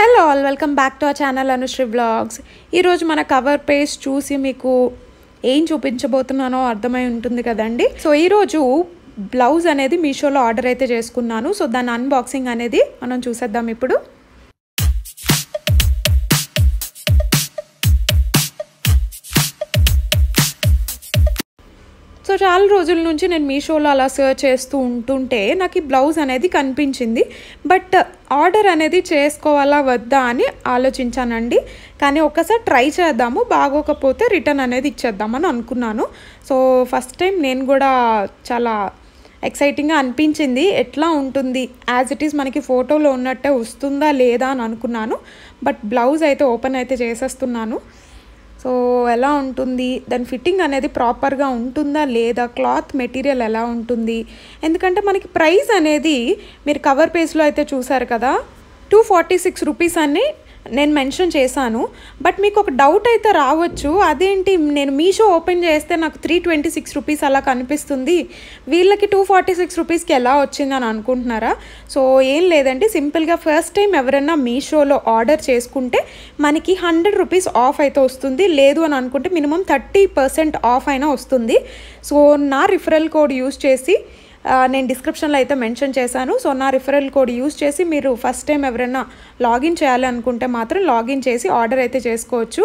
hello all welcome back to our channel Anushree vlogs ఈరోజు మన cover page చూసి మీకు ఏం చూపించబోతున్నానో అర్థమై ఉంటుంది కదండి సో ఈరోజు బ్లౌజ్ అనేది మీషోలో ఆర్డర్ అయితే చేసుకున్నాను సో దాని అన్బాక్సింగ్ అనేది మనం చూసేద్దాం ఇప్పుడు సో చాలా రోజుల నుంచి నేను మీషోలో అలా సర్చ్ చేస్తూ ఉంటుంటే నాకు ఈ బ్లౌజ్ అనేది కనిపించింది బట్ ఆర్డర్ అనేది చేసుకోవాలా వద్దా అని ఆలోచించానండి కానీ ఒకసారి ట్రై చేద్దాము బాగోకపోతే రిటర్న్ అనేది ఇచ్చేద్దామని అనుకున్నాను సో ఫస్ట్ టైం నేను కూడా చాలా ఎక్సైటింగ్గా అనిపించింది ఎట్లా ఉంటుంది యాజ్ ఇట్ ఈస్ మనకి ఫోటోలో ఉన్నట్టే వస్తుందా లేదా అని అనుకున్నాను బట్ బ్లౌజ్ అయితే ఓపెన్ అయితే చేసేస్తున్నాను సో ఎలా ఉంటుంది దాని ఫిట్టింగ్ అనేది ప్రాపర్గా ఉంటుందా లేదా క్లాత్ మెటీరియల్ ఎలా ఉంటుంది ఎందుకంటే మనకి ప్రైస్ అనేది మీరు కవర్ పేజ్లో అయితే చూసారు కదా టూ ఫార్టీ సిక్స్ రూపీస్ అని నేను మెన్షన్ చేశాను బట్ మీకు ఒక డౌట్ అయితే రావచ్చు అదేంటి నేను మీషో ఓపెన్ చేస్తే నాకు త్రీ ట్వంటీ సిక్స్ రూపీస్ అలా కనిపిస్తుంది వీళ్ళకి టూ ఫార్టీ సిక్స్ రూపీస్కి ఎలా వచ్చిందని అనుకుంటున్నారా సో ఏం లేదండి సింపుల్గా ఫస్ట్ టైం ఎవరైనా మీషోలో ఆర్డర్ చేసుకుంటే మనకి హండ్రెడ్ రూపీస్ ఆఫ్ అయితే వస్తుంది లేదు అని అనుకుంటే మినిమం థర్టీ పర్సెంట్ ఆఫ్ అయినా వస్తుంది సో నా రిఫరల్ కోడ్ యూస్ చేసి నేను డిస్క్రిప్షన్లో అయితే మెన్షన్ చేశాను సో నా రిఫరల్ కోడ్ యూస్ చేసి మీరు ఫస్ట్ టైం ఎవరైనా లాగిన్ చేయాలనుకుంటే మాత్రం లాగిన్ చేసి ఆర్డర్ అయితే చేసుకోవచ్చు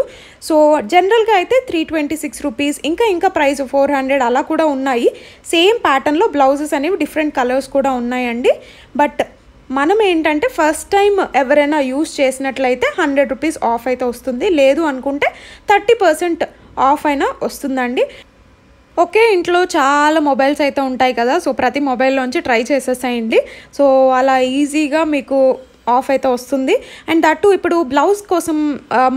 సో జనరల్గా అయితే త్రీ ట్వంటీ సిక్స్ రూపీస్ ఇంకా ఇంకా ప్రైస్ ఫోర్ హండ్రెడ్ అలా కూడా ఉన్నాయి సేమ్ ప్యాటర్న్లో బ్లౌజెస్ అనేవి డిఫరెంట్ కలర్స్ కూడా ఉన్నాయండి బట్ మనం ఏంటంటే ఫస్ట్ టైం ఎవరైనా యూస్ చేసినట్లయితే హండ్రెడ్ రూపీస్ ఆఫ్ అయితే వస్తుంది లేదు అనుకుంటే థర్టీ పర్సెంట్ ఆఫ్ అయినా వస్తుందండి ఒకే ఇంట్లో చాలా మొబైల్స్ అయితే ఉంటాయి కదా సో ప్రతి మొబైల్లోంచి ట్రై చేసేసేయండి సో అలా ఈజీగా మీకు ఆఫ్ అయితే వస్తుంది అండ్ దట్టు ఇప్పుడు బ్లౌజ్ కోసం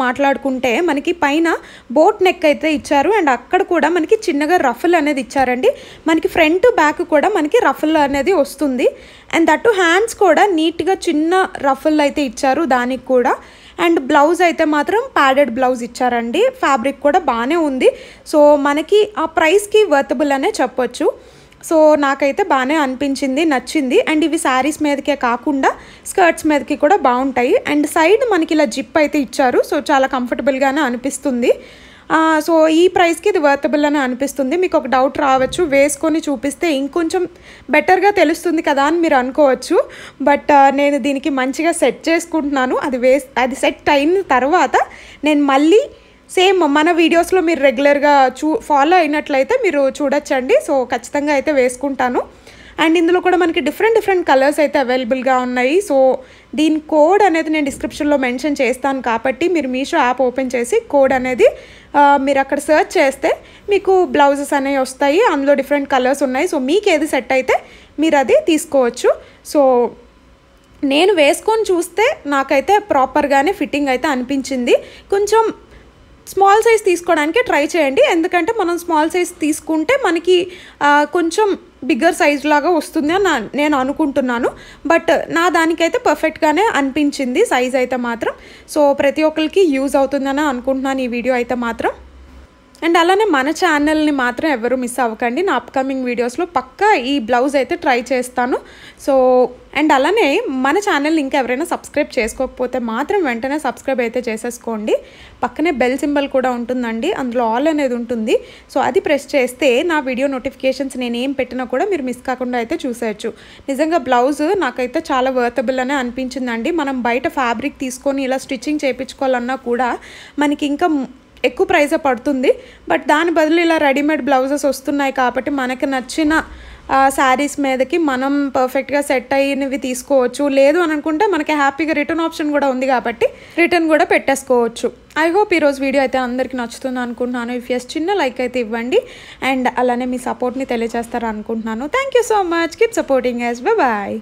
మాట్లాడుకుంటే మనకి పైన బోట్ నెక్ అయితే ఇచ్చారు అండ్ అక్కడ కూడా మనకి చిన్నగా రఫుల్ అనేది ఇచ్చారండి మనకి ఫ్రంట్ బ్యాక్ కూడా మనకి రఫుల్ అనేది వస్తుంది అండ్ దట్టు హ్యాండ్స్ కూడా నీట్గా చిన్న రఫుల్ అయితే ఇచ్చారు దానికి కూడా అండ్ బ్లౌజ్ అయితే మాత్రం ప్యాడెడ్ బ్లౌజ్ ఇచ్చారండి ఫ్యాబ్రిక్ కూడా బాగానే ఉంది సో మనకి ఆ ప్రైస్కి వర్తబుల్ అనే చెప్పొచ్చు సో నాకైతే బాగానే అనిపించింది నచ్చింది అండ్ ఇవి శారీస్ మీదకే కాకుండా స్కర్ట్స్ మీదకి కూడా బాగుంటాయి అండ్ సైడ్ మనకి ఇలా జిప్ అయితే ఇచ్చారు సో చాలా కంఫర్టబుల్గానే అనిపిస్తుంది సో ఈ ప్రైస్కి ఇది వర్తబుల్ అని అనిపిస్తుంది మీకు ఒక డౌట్ రావచ్చు వేసుకొని చూపిస్తే ఇంకొంచెం బెటర్గా తెలుస్తుంది కదా అని మీరు అనుకోవచ్చు బట్ నేను దీనికి మంచిగా సెట్ చేసుకుంటున్నాను అది వేస్ అది సెట్ అయిన తర్వాత నేను మళ్ళీ సేమ్ మన వీడియోస్లో మీరు రెగ్యులర్గా చూ ఫాలో అయినట్లయితే మీరు చూడొచ్చండి సో ఖచ్చితంగా అయితే వేసుకుంటాను అండ్ ఇందులో కూడా మనకి డిఫరెంట్ డిఫరెంట్ కలర్స్ అయితే అవైలబుల్గా ఉన్నాయి సో దీని కోడ్ అనేది నేను డిస్క్రిప్షన్లో మెన్షన్ చేస్తాను కాబట్టి మీరు మీషో యాప్ ఓపెన్ చేసి కోడ్ అనేది మీరు అక్కడ సెర్చ్ చేస్తే మీకు బ్లౌజెస్ అనేవి వస్తాయి అందులో డిఫరెంట్ కలర్స్ ఉన్నాయి సో మీకు ఏది సెట్ అయితే మీరు అది తీసుకోవచ్చు సో నేను వేసుకొని చూస్తే నాకైతే ప్రాపర్గానే ఫిట్టింగ్ అయితే అనిపించింది కొంచెం స్మాల్ సైజ్ తీసుకోవడానికి ట్రై చేయండి ఎందుకంటే మనం స్మాల్ సైజ్ తీసుకుంటే మనకి కొంచెం బిగ్గర్ సైజ్ లాగా వస్తుంది అని నేను అనుకుంటున్నాను బట్ నా దానికైతే పర్ఫెక్ట్గానే అనిపించింది సైజ్ అయితే మాత్రం సో ప్రతి ఒక్కరికి యూజ్ అవుతుందని అనుకుంటున్నాను ఈ వీడియో అయితే మాత్రం అండ్ అలానే మన ఛానల్ని మాత్రం ఎవరు మిస్ అవ్వకండి నా అప్కమింగ్ వీడియోస్లో పక్కా ఈ బ్లౌజ్ అయితే ట్రై చేస్తాను సో అండ్ అలానే మన ఛానల్ని ఇంకా ఎవరైనా సబ్స్క్రైబ్ చేసుకోకపోతే మాత్రం వెంటనే సబ్స్క్రైబ్ అయితే చేసేసుకోండి పక్కనే బెల్ సింబల్ కూడా ఉంటుందండి అందులో ఆల్ అనేది ఉంటుంది సో అది ప్రెస్ చేస్తే నా వీడియో నోటిఫికేషన్స్ నేను ఏం పెట్టినా కూడా మీరు మిస్ కాకుండా అయితే చూసేయచ్చు నిజంగా బ్లౌజ్ నాకైతే చాలా వర్తబుల్ అనే అనిపించిందండి మనం బయట ఫ్యాబ్రిక్ తీసుకొని ఇలా స్టిచ్చింగ్ చేయించుకోవాలన్నా కూడా మనకి ఇంకా ఎక్కువ ప్రైజే పడుతుంది బట్ దాని బదులు ఇలా రెడీమేడ్ బ్లౌజెస్ వస్తున్నాయి కాబట్టి మనకి నచ్చిన శారీస్ మీదకి మనం పర్ఫెక్ట్గా సెట్ అయినవి తీసుకోవచ్చు లేదు అని అనుకుంటే మనకి హ్యాపీగా రిటర్న్ ఆప్షన్ కూడా ఉంది కాబట్టి రిటర్న్ కూడా పెట్టేసుకోవచ్చు ఐ హోప్ ఈరోజు వీడియో అయితే అందరికీ నచ్చుతుంది అనుకుంటున్నాను ఇఫ్ ఎస్ చిన్న లైక్ అయితే ఇవ్వండి అండ్ అలానే మీ సపోర్ట్ని తెలియజేస్తారు అనుకుంటున్నాను thank you so much keep supporting us bye